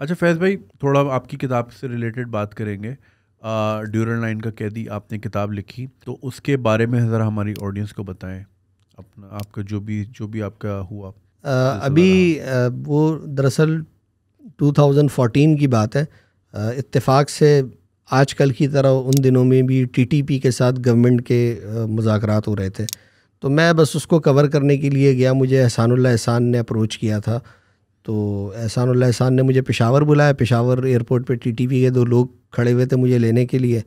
अच्छा फैज़ भाई थोड़ा आपकी किताब से रिलेटेड बात करेंगे ड्यूरल लाइन का कैदी आपने किताब लिखी तो उसके बारे में ज़रा हमारी ऑडियंस को बताएं अपना आपका जो भी जो भी आपका हुआ आ, अभी आ, वो दरअसल 2014 की बात है इत्तेफाक से आजकल की तरह उन दिनों में भी टीटीपी के साथ गवर्नमेंट के मुजाकर हो रहे थे तो मैं बस उसको कवर करने के लिए गया मुझे एहसानुल्ला एहसान ने अप्रोच किया था तो एहसान एहसान ने मुझे पेशावर बुलाया पेशावर एयरपोर्ट पे टी के दो लोग खड़े हुए थे मुझे लेने के लिए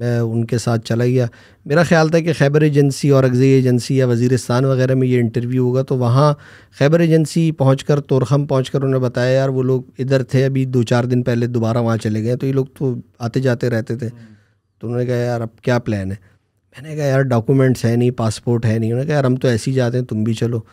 मैं उनके साथ चला गया मेरा ख्याल था कि खैबर एजेंसी और अगज़ी एजेंसी या वजीरस्तान वगैरह में ये इंटरव्यू होगा तो वहाँ खैबर एजेंसी पहुँच कर तोरखम पहुँच कर उन्होंने बताया यार वो लोग इधर थे अभी दो चार दिन पहले दोबारा वहाँ चले गए तो ये लोग तो आते जाते रहते थे तो उन्होंने कहा यार अब क्या प्लान है मैंने कहा यार डॉक्यूमेंट्स हैं नहीं पासपोर्ट है नहीं उन्होंने कहा यार हम तो ऐसे ही जाते हैं तुम भी चलो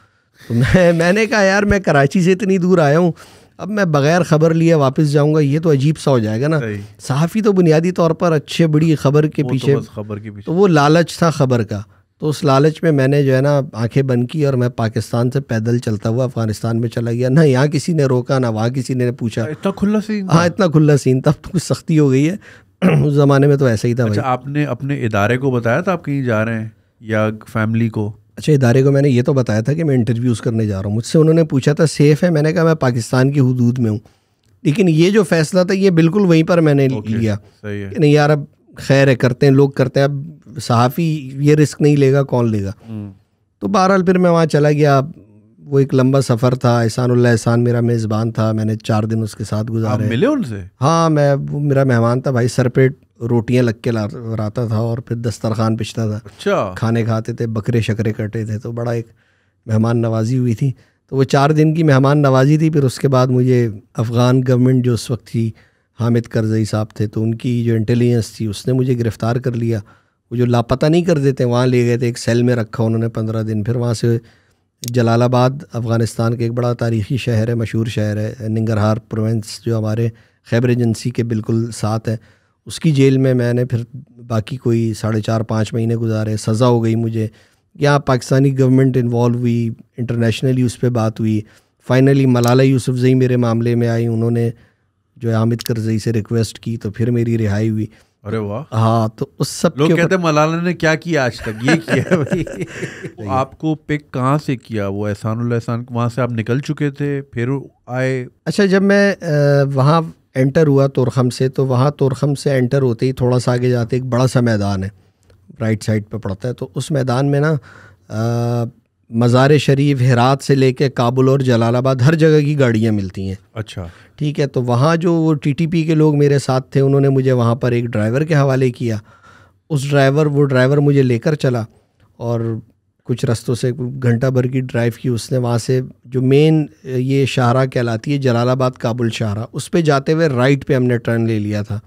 तो मैं मैंने कहा यार मैं कराची से इतनी दूर आया हूँ अब मैं बगैर खबर लिए वापस जाऊंगा ये तो अजीब सा हो जाएगा ना सहाफ़ी तो बुनियादी तौर पर अच्छे बड़ी खबर के तो पीछे तो खबर के पीछे तो वो लालच था खबर का तो उस लालच में मैंने जो है ना आंखें बंद की और मैं पाकिस्तान से पैदल चलता हुआ अफगानिस्तान में चला गया ना यहाँ किसी ने रोका ना वहाँ किसी ने पूछा इतना खुला सीन हाँ इतना खुला सीन तब तो कुछ सख्ती हो गई है उस ज़माने में तो ऐसा ही था अच्छा, आपने अपने इदारे को बताया था आप कहीं जा रहे हैं या फैमिली को अच्छा इदारे को मैंने ये तो बताया था कि मैं इंटरव्यूज़ करने जा रहा हूँ मुझसे उन्होंने पूछा था सेफ़ है मैंने कहा मैं पाकिस्तान की हदूद में हूँ लेकिन ये जो फैसला था ये बिल्कुल वहीं पर मैंने लिया कि नहीं यार अब खैर है करते हैं लोग करते हैं अब सहाफ़ी ये रिस्क नहीं लेगा कौन लेगा हम्म। तो बहरहाल फिर मैं वहाँ चला गया वो एक लंबा सफ़र था एहसान एहसान मेरा मेज़बान था मैंने चार दिन उसके साथ गुजारे मिले उनसे हाँ मैं वो मेरा मेहमान था भाई सर पे रोटियां लग के लाता था और फिर दस्तरखान पिछता था अच्छा खाने खाते थे बकरे शकरे कटे थे तो बड़ा एक मेहमान नवाजी हुई थी तो वो चार दिन की मेहमान नवाजी थी फिर उसके बाद मुझे अफ़गान गवर्नमेंट जो उस वक्त थी हामिद करजई साहब थे तो उनकी जो इंटेलिजेंस थी उसने मुझे गिरफ़्तार कर लिया वो जो लापता नहीं कर देते वहाँ ले गए थे एक सेल में रखा उन्होंने पंद्रह दिन फिर वहाँ से जलालाबाद अफ़गानिस्तान का एक बड़ा तारीख़ी शहर है मशहूर शहर है निंगरहार प्रोवेंस जो हमारे खैबर एजेंसी के बिल्कुल साथ है उसकी जेल में मैंने फिर बाकी कोई साढ़े चार पाँच महीने गुजारे सज़ा हो गई मुझे यहाँ पाकिस्तानी गवर्नमेंट इन्वॉल्व हुई इंटरनेशनली उस पर बात हुई फ़ाइनली मलाला यूसुफ़ई मेरे मामले में आई उन्होंने जो है हामिद करजई से रिक्वेस्ट की तो फिर मेरी रिहाई हुई अरे वाह हाँ तो उस सब लोग कहते पर... मलाला ने क्या किया आज तक ये किया भाई आपको पिक कहाँ से किया वो एहसान एहसान वहाँ से आप निकल चुके थे फिर आए अच्छा जब मैं वहाँ एंटर हुआ तोरखम से तो वहाँ तोरखम से एंटर होते ही थोड़ा सा आगे जाते एक बड़ा सा मैदान है राइट साइड पर पड़ता है तो उस मैदान में ना मज़ार शरीफ हरात से लेके काबुल और जलालाबाद हर जगह की गाड़ियाँ मिलती हैं अच्छा ठीक है तो वहाँ जो वो टीटीपी के लोग मेरे साथ थे उन्होंने मुझे वहाँ पर एक ड्राइवर के हवाले किया उस ड्राइवर वो ड्राइवर मुझे लेकर चला और कुछ रस्तों से घंटा भर की ड्राइव की उसने वहाँ से जो मेन ये शाहरा कहलाती है जलालाबाद काबुल शाहरा उस पर जाते हुए राइट पर हमने टर्न ले लिया था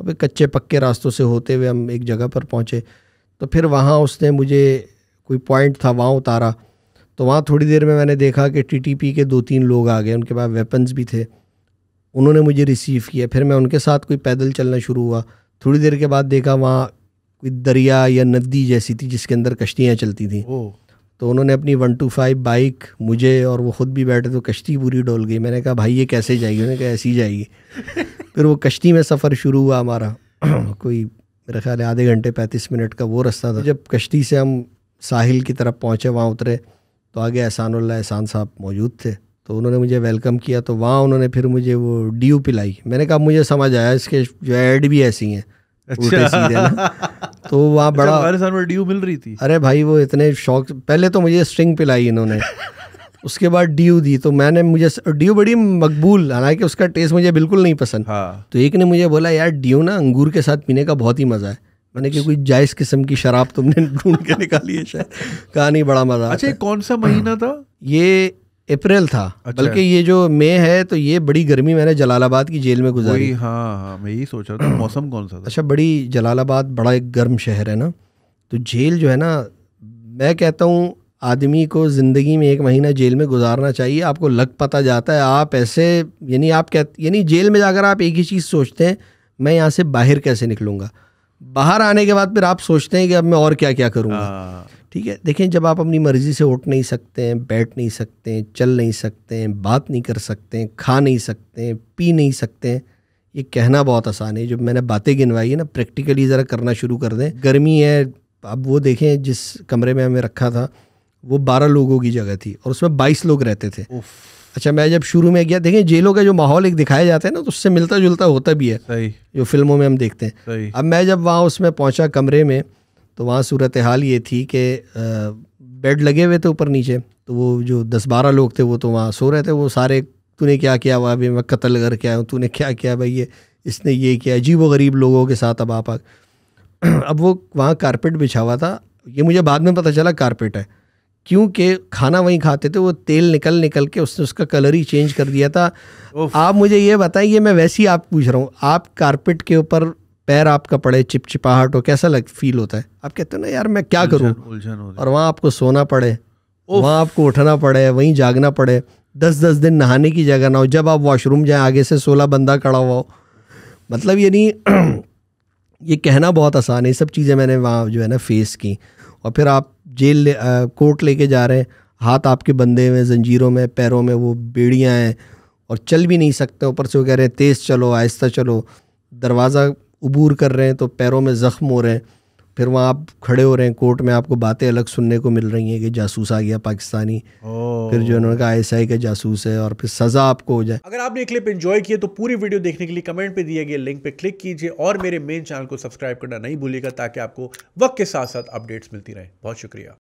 अब कच्चे पक्के रास्तों से होते हुए हम एक जगह पर पहुँचे तो फिर वहाँ उसने मुझे कोई पॉइंट था वहाँ उतारा तो वहाँ थोड़ी देर में मैंने देखा कि टीटीपी के दो तीन लोग आ गए उनके पास वेपन्स भी थे उन्होंने मुझे रिसीव किया फिर मैं उनके साथ कोई पैदल चलना शुरू हुआ थोड़ी देर के बाद देखा वहाँ कोई दरिया या नदी जैसी थी जिसके अंदर कश्तियाँ चलती थी तो उन्होंने अपनी वन टू फाइव बाइक मुझे और वो ख़ुद भी बैठे तो कश्ती पूरी डोल गई मैंने कहा भाई ये कैसे जाएगी उन्होंने कहा ऐसी जाएगी फिर वो कश्ती में सफ़र शुरू हुआ हमारा कोई मेरा ख्याल है आधे घंटे पैंतीस मिनट का वो रास्ता था जब कश्ती से हम साहिल की तरफ पहुँचे वहाँ उतरे तो आगे एहसान एहसान साहब मौजूद थे तो उन्होंने मुझे वेलकम किया तो वहाँ उन्होंने फिर मुझे वो डी पिलाई मैंने कहा मुझे समझ आया इसके जो एड भी ऐसी हैं अच्छा। तो वहाँ अच्छा, बड़ा हमारे साथ में ड्यू मिल रही थी अरे भाई वो इतने शौक पहले तो मुझे स्ट्रिंग पिलाई इन्होंने उसके बाद ड्यू दी तो मैंने मुझे ड्यू बड़ी मकबूल हालांकि उसका टेस्ट मुझे बिल्कुल नहीं पसंद हाँ। तो एक ने मुझे बोला यार ड्यू ना अंगूर के साथ पीने का बहुत ही मज़ा है मैंने कहा कोई जायज़ किस्म की शराब तुमने ढूंढ के निकाली है शायद नहीं बड़ा मज़ा अच्छा ये कौन सा महीना था ये अप्रैल था अच्छा बल्कि ये जो मई है तो ये बड़ी गर्मी मैंने जलालाबाद की जेल में गुजारी हाँ हाँ मैं यही सोच रहा था मौसम कौन सा था अच्छा बड़ी जलालाबाद बड़ा एक गर्म शहर है ना तो जेल जो है ना मैं कहता हूँ आदमी को ज़िंदगी में एक महीना जेल में गुजारना चाहिए आपको लग पता जाता है आप ऐसे यानी आप कह यानी जेल में जाकर आप एक ही चीज़ सोचते हैं मैं यहाँ से बाहर कैसे निकलूँगा बाहर आने के बाद फिर आप सोचते हैं कि अब मैं और क्या क्या करूँगा हाँ। ठीक है देखें जब आप अपनी मर्ज़ी से उठ नहीं सकते हैं बैठ नहीं सकते हैं चल नहीं सकते हैं बात नहीं कर सकते हैं खा नहीं सकते हैं पी नहीं सकते हैं ये कहना बहुत आसान है जब मैंने बातें गिनवाई है ना प्रैक्टिकली ज़रा करना शुरू कर दें गर्मी है अब वो देखें जिस कमरे में हमें रखा था वो बारह लोगों की जगह थी और उसमें बाईस लोग रहते थे अच्छा मैं जब शुरू में गया देखें जेलों का जो माहौल एक दिखाया जाता है ना तो उससे मिलता जुलता होता भी है सही जो फिल्मों में हम देखते हैं अब मैं जब वहाँ उसमें पहुँचा कमरे में तो वहाँ सूरत हाल ये थी कि बेड लगे हुए थे ऊपर नीचे तो वो जो दस बारह लोग थे वो तो वहाँ सो रहे थे वो सारे तूने क्या किया हुआ अभी मैं कत्ल करके आया हूँ तूने क्या किया भाई ये इसने ये किया अजीब व गरीब लोगों के साथ अब आप अब वो वहाँ कारपेट बिछा हुआ था ये मुझे बाद में पता चला कारपेट है क्योंकि खाना वहीं खाते थे वो तेल निकल निकल के उसने उसका कलर ही चेंज कर दिया था आप मुझे ये बताइए मैं वैसे ही आप पूछ रहा हूँ आप कारपेट के ऊपर पैर आपका पड़े चिपचिपाहट हो कैसा लग फील होता है आप कहते हो ना यार मैं क्या करूँ और वहाँ आपको सोना पड़े वहाँ आपको उठना पड़े वहीं जागना पड़े दस दस दिन नहाने की जगह ना हो जब आप वॉशरूम जाए आगे से सोलह बंदा खड़ा हुआ हो मतलब नहीं ये कहना बहुत आसान है सब चीज़ें मैंने वहाँ जो है ना फेस की और फिर आप जेल ले, आ, कोर्ट लेके जा रहे हैं हाथ आपके बंधे हुए जंजीरों में पैरों में वो बेड़ियाँ हैं और चल भी नहीं सकते ऊपर से वो कह रहे हैं तेज़ चलो आहिस्ता चलो दरवाज़ा उबूर कर रहे हैं तो पैरों में ज़ख्म हो रहे हैं फिर वहाँ आप खड़े हो रहे हैं कोर्ट में आपको बातें अलग सुनने को मिल रही हैं कि जासूस आ गया पाकिस्तानी फिर जो इन्होंने कहा आई का जासूस है और फिर सज़ा आपको हो जाए अगर आपने ये क्लिप एंजॉय किया तो पूरी वीडियो देखने के लिए कमेंट पे दिए गए लिंक पे क्लिक कीजिए और मेरे मेन चैनल को सब्सक्राइब करना नहीं भूलिएगा ताकि आपको वक्त के साथ साथ अपडेट्स मिलती रहे बहुत शुक्रिया